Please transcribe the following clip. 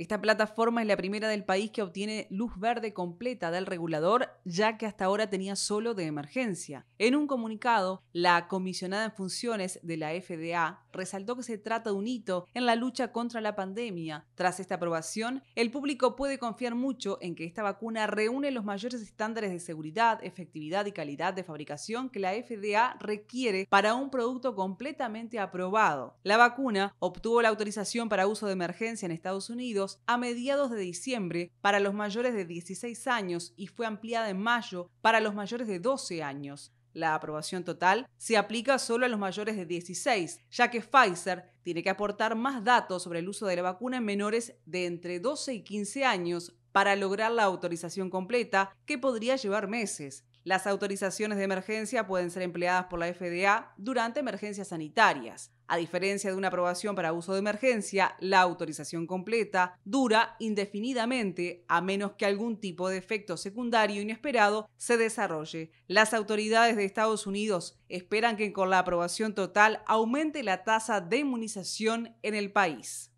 Esta plataforma es la primera del país que obtiene luz verde completa del regulador, ya que hasta ahora tenía solo de emergencia. En un comunicado, la comisionada en funciones de la FDA resaltó que se trata de un hito en la lucha contra la pandemia. Tras esta aprobación, el público puede confiar mucho en que esta vacuna reúne los mayores estándares de seguridad, efectividad y calidad de fabricación que la FDA requiere para un producto completamente aprobado. La vacuna obtuvo la autorización para uso de emergencia en Estados Unidos a mediados de diciembre para los mayores de 16 años y fue ampliada en mayo para los mayores de 12 años. La aprobación total se aplica solo a los mayores de 16, ya que Pfizer tiene que aportar más datos sobre el uso de la vacuna en menores de entre 12 y 15 años para lograr la autorización completa, que podría llevar meses. Las autorizaciones de emergencia pueden ser empleadas por la FDA durante emergencias sanitarias. A diferencia de una aprobación para uso de emergencia, la autorización completa dura indefinidamente a menos que algún tipo de efecto secundario inesperado se desarrolle. Las autoridades de Estados Unidos esperan que con la aprobación total aumente la tasa de inmunización en el país.